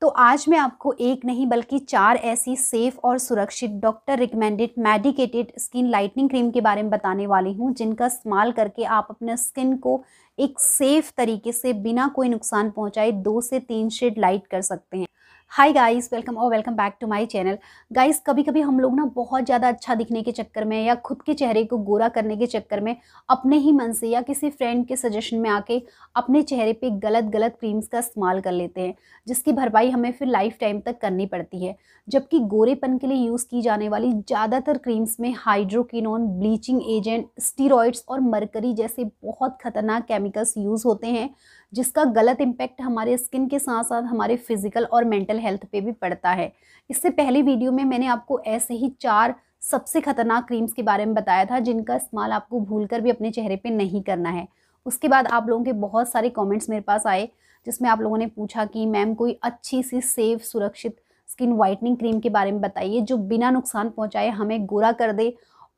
तो आज मैं आपको एक नहीं बल्कि चार ऐसी सेफ और सुरक्षित doctor recommended medicated skin lightening cream के बारे में बताने वाली हूँ जिनका इस्तेमाल करके आप अपने स्किन को एक सेफ तरीके से बिना कोई नुकसान पहुंचाए दो से तीन शेड लाइट कर सकते हैं हाय गाइस वेलकम और welcome back to my channel guys कभी कभी हम लोग ना बहुत ज़्यादा अच्छा दिखने के चक्कर में या खुद के चेहरे को गोरा करने के चक्कर में अपने ही मन से या किसी फ्रेंड के सजेशन में आके अपने चेहरे पे गलत गलत क्रीम्स का इस्तेमाल कर लेते हैं जिसकी भरपाई हमें फिर लाइफ टाइम तक करनी पड़ती है जबकि गोरेपन के लिए यूज़ की जाने वाली ज़्यादातर क्रीम्स में हाइड्रोकिनोन ब्लीचिंग एजेंट स्टीरोइड्स और मरकरी जैसे बहुत खतरनाक केमिकल केमिकल्स यूज़ होते हैं जिसका गलत इम्पैक्ट हमारे स्किन के साथ साथ हमारे फिजिकल और मेंटल हेल्थ पे भी पड़ता है इससे पहले वीडियो में मैंने आपको ऐसे ही चार सबसे खतरनाक क्रीम्स के बारे में बताया था जिनका इस्तेमाल आपको भूलकर भी अपने चेहरे पे नहीं करना है उसके बाद आप लोगों के बहुत सारे कमेंट्स मेरे पास आए जिसमें आप लोगों ने पूछा कि मैम कोई अच्छी सी सेफ सुरक्षित स्किन वाइटनिंग क्रीम के बारे में बताइए जो बिना नुकसान पहुंचाए हमें गोरा कर दे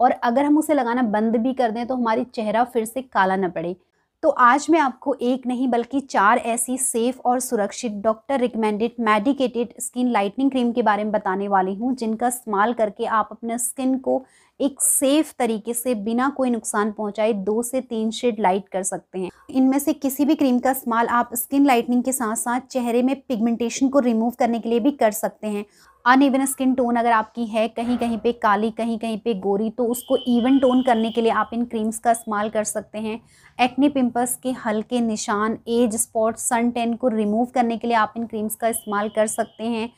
और अगर हम उसे लगाना बंद भी कर दें तो हमारी चेहरा फिर से काला ना पड़े तो आज मैं आपको एक नहीं बल्कि चार ऐसी सेफ और सुरक्षित doctor recommended medicated skin lightening cream के बारे में बताने वाली हूँ जिनका इस्तेमाल करके आप अपने स्किन को एक सेफ तरीके से बिना कोई नुकसान पहुंचाए दो से तीन शेड लाइट कर सकते हैं इनमें से किसी भी क्रीम का इस्तेमाल आप स्किन लाइटनिंग के साथ साथ चेहरे में पिगमेंटेशन को रिमूव करने के लिए भी कर सकते हैं अन इवन स्किन टोन अगर आपकी है कहीं कहीं पे काली कहीं कहीं पे गोरी तो उसको इवन टोन करने के लिए आप इन क्रीम्स का इस्तेमाल कर सकते हैं एक्ने पिंपल्स के हल्के निशान एज स्पॉट सन टेन को रिमूव करने के लिए आप इन क्रीम्स का इस्तेमाल कर सकते हैं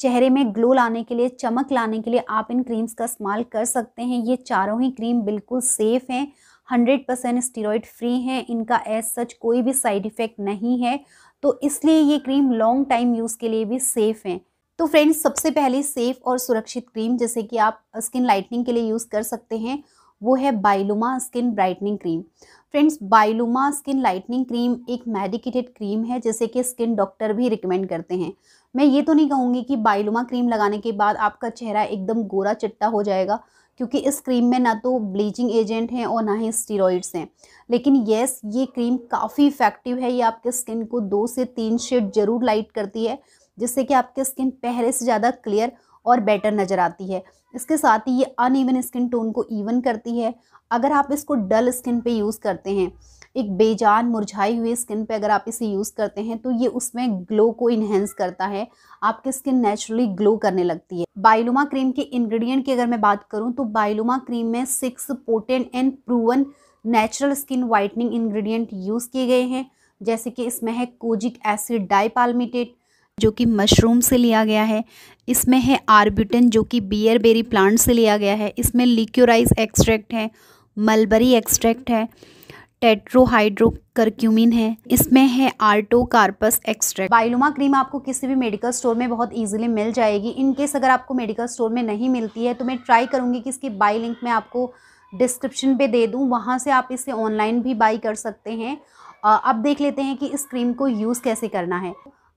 चेहरे में ग्लो लाने के लिए चमक लाने के लिए आप इन क्रीम्स का इस्तेमाल कर सकते हैं ये चारों ही क्रीम बिल्कुल सेफ़ हैं हंड्रेड परसेंट स्टीरोइड फ्री हैं इनका एज सच कोई भी साइड इफ़ेक्ट नहीं है तो इसलिए ये क्रीम लॉन्ग टाइम यूज़ के लिए भी सेफ़ हैं तो फ्रेंड्स सबसे पहले सेफ़ और सुरक्षित क्रीम जैसे कि आप स्किन लाइटनिंग के लिए यूज़ कर सकते हैं वो है Biluma skin brightening cream friends Biluma skin lightening cream एक मेडिकेटेड क्रीम है जैसे कि स्किन डॉक्टर भी रिकमेंड करते हैं मैं ये तो नहीं कहूँगी कि बाइलुमा क्रीम लगाने के बाद आपका चेहरा एकदम गोरा चिट्टा हो जाएगा क्योंकि इस क्रीम में ना तो ब्लीचिंग एजेंट हैं और ना ही स्टीरोइड्स हैं लेकिन येस ये क्रीम काफ़ी इफ़ेक्टिव है ये आपके स्किन को दो से तीन शेड जरूर लाइट करती है जिससे कि आपकी स्किन पहले से ज़्यादा क्लियर और बेटर नज़र आती है इसके साथ ही ये अनइवन स्किन टोन को इवन करती है अगर आप इसको डल स्किन पे यूज़ करते हैं एक बेजान मुरझाई हुई स्किन पे अगर आप इसे यूज़ करते हैं तो ये उसमें ग्लो को इन्हेंस करता है आपकी स्किन नेचुरली ग्लो करने लगती है बायलुमा क्रीम के इंग्रेडिएंट की अगर मैं बात करूँ तो बायलुमा क्रीम में six potent and proven natural skin whitening ingredient use किए गए हैं जैसे कि इसमें है कोजिक एसिड डाईपालमिटेट जो कि मशरूम से लिया गया है इसमें है आर्ब्यूटन जो कि बियर बेरी प्लांट से लिया गया है इसमें लिक्योराइज एक्सट्रैक्ट है मलबरी एक्सट्रैक्ट है टेट्रोहाइड्रोकरक्यूमिन है इसमें है आर्टोकार्पस एक्सट्रैक्ट बाइलुमा क्रीम आपको किसी भी मेडिकल स्टोर में बहुत इजीली मिल जाएगी इनकेस अगर आपको मेडिकल स्टोर में नहीं मिलती है तो मैं ट्राई करूँगी कि इसकी बाई लिंक मैं आपको डिस्क्रिप्शन पे दे दूँ वहाँ से आप इसे ऑनलाइन भी बाई कर सकते हैं अब देख लेते हैं कि इस क्रीम को यूज़ कैसे करना है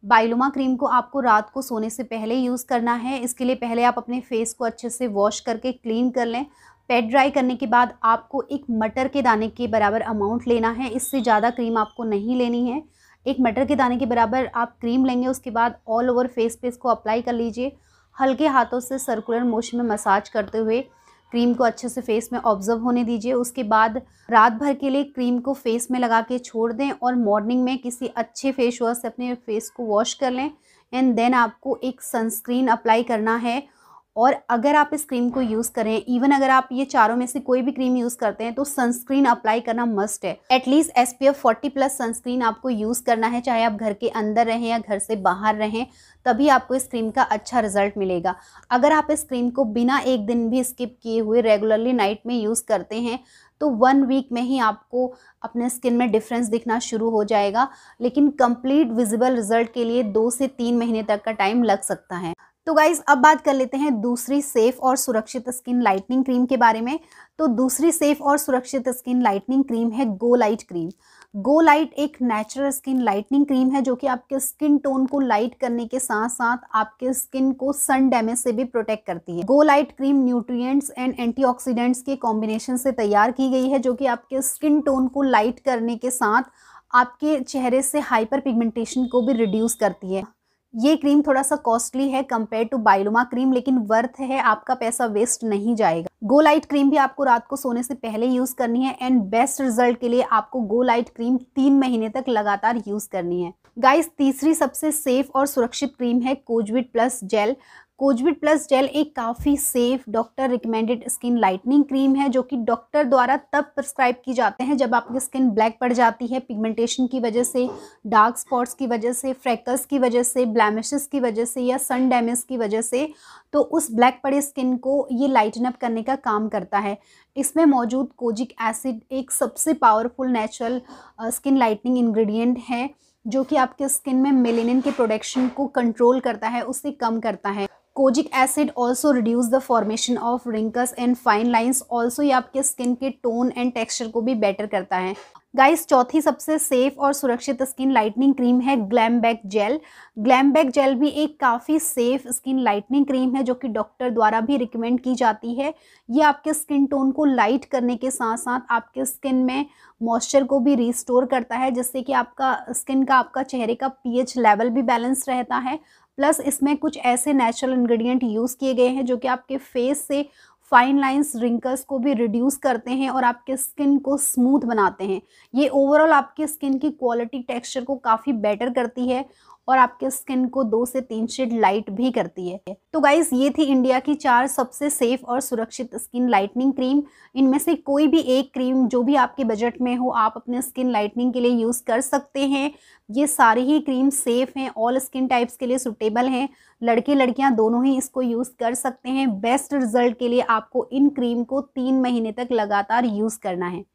बाइलोमा क्रीम को आपको रात को सोने से पहले यूज़ करना है इसके लिए पहले आप अपने फेस को अच्छे से वॉश करके क्लीन कर लें पेट ड्राई करने के बाद आपको एक मटर के दाने के बराबर अमाउंट लेना है इससे ज़्यादा क्रीम आपको नहीं लेनी है एक मटर के दाने के बराबर आप क्रीम लेंगे उसके बाद ऑल ओवर फेस पे इसको अप्लाई कर लीजिए हल्के हाथों से सर्कुलर मोशन में मसाज करते हुए क्रीम को अच्छे से फेस में ऑब्जर्व होने दीजिए उसके बाद रात भर के लिए क्रीम को फेस में लगा के छोड़ दें और मॉर्निंग में किसी अच्छे फेस वॉश से अपने फेस को वॉश कर लें एंड देन आपको एक सनस्क्रीन अप्लाई करना है और अगर आप इस क्रीम को यूज़ करें इवन अगर आप ये चारों में से कोई भी क्रीम यूज़ करते हैं तो सनस्क्रीन अप्लाई करना मस्ट है at least S P F forty plus sunscreen आपको यूज़ करना है चाहे आप घर के अंदर रहें या घर से बाहर रहें तभी आपको इस क्रीम का अच्छा रिजल्ट मिलेगा अगर आप इस क्रीम को बिना एक दिन भी स्किप किए हुए रेगुलरली नाइट में यूज़ करते हैं तो वन वीक में ही आपको अपने स्किन में डिफरेंस दिखना शुरू हो जाएगा लेकिन कंप्लीट विजिबल रिजल्ट के लिए दो से तीन महीने तक का टाइम लग सकता है तो गाइज अब बात कर लेते हैं दूसरी सेफ और सुरक्षित स्किन लाइटनिंग क्रीम के बारे में तो दूसरी सेफ और सुरक्षित स्किन लाइटनिंग क्रीम है go light cream go light एक नेचुरल स्किन लाइटनिंग क्रीम है जो कि आपके स्किन टोन को लाइट करने के साथ साथ आपके स्किन को सन डैमेज से भी प्रोटेक्ट करती है go light cream nutrients and antioxidants के कॉम्बिनेशन से तैयार की गई है जो कि आपके स्किन टोन को लाइट करने के साथ आपके चेहरे से हाइपर पिगमेंटेशन को भी रिड्यूस करती है ये क्रीम थोड़ा सा कॉस्टली है कम्पेयर टू बायलोमा क्रीम लेकिन वर्थ है आपका पैसा वेस्ट नहीं जाएगा गो लाइट क्रीम भी आपको रात को सोने से पहले यूज करनी है एंड बेस्ट रिजल्ट के लिए आपको गो लाइट क्रीम तीन महीने तक लगातार यूज करनी है गाइस तीसरी सबसे सेफ और सुरक्षित क्रीम है Kozivit plus gel Kozivit plus gel एक काफ़ी safe doctor recommended skin lightening cream है जो कि डॉक्टर द्वारा तब प्रिस्क्राइब की जाते हैं जब आपकी स्किन ब्लैक पड़ जाती है पिगमेंटेशन की वजह से डार्क स्पॉट्स की वजह से फ्रैकल्स की वजह से ब्लैमिशेस की वजह से या सन डैमेज की वजह से तो उस ब्लैक पड़े स्किन को ये लाइटन अप करने का काम करता है इसमें मौजूद कोजिक एसिड एक सबसे powerful natural skin lightening ingredient है जो कि आपके स्किन में मेलेनिन के प्रोडक्शन को कंट्रोल करता है उसे कम करता है kojic acid also reduce the formation of wrinkles and fine lines also ये आपके स्किन के टोन एंड टेक्सचर को भी बेटर करता है गाइस चौथी सबसे सेफ और सुरक्षित स्किन लाइटनिंग क्रीम है glam back gel glam back gel भी एक काफ़ी सेफ स्किन लाइटनिंग क्रीम है जो कि डॉक्टर द्वारा भी रिकमेंड की जाती है ये आपके स्किन टोन को लाइट करने के साथ साथ आपके स्किन में मॉइस्चर को भी रिस्टोर करता है जिससे कि आपका स्किन का आपका चेहरे का पी लेवल भी बैलेंस रहता है प्लस इसमें कुछ ऐसे नेचुरल इंग्रेडिएंट यूज़ किए गए हैं जो कि आपके फेस से फाइन लाइंस रिंकल्स को भी रिड्यूस करते हैं और आपके स्किन को स्मूथ बनाते हैं ये ओवरऑल आपके स्किन की क्वालिटी टेक्सचर को काफ़ी बेटर करती है और आपके स्किन को दो से तीन शेड लाइट भी करती है तो गाइज ये थी इंडिया की चार सबसे सेफ और सुरक्षित स्किन लाइटनिंग क्रीम इनमें से कोई भी एक क्रीम जो भी आपके बजट में हो आप अपने स्किन लाइटनिंग के लिए यूज़ कर सकते हैं ये सारी ही क्रीम सेफ़ हैं ऑल स्किन टाइप्स के लिए सुटेबल हैं लड़के लड़कियां दोनों ही इसको यूज़ कर सकते हैं बेस्ट रिजल्ट के लिए आपको इन क्रीम को तीन महीने तक लगातार यूज़ करना है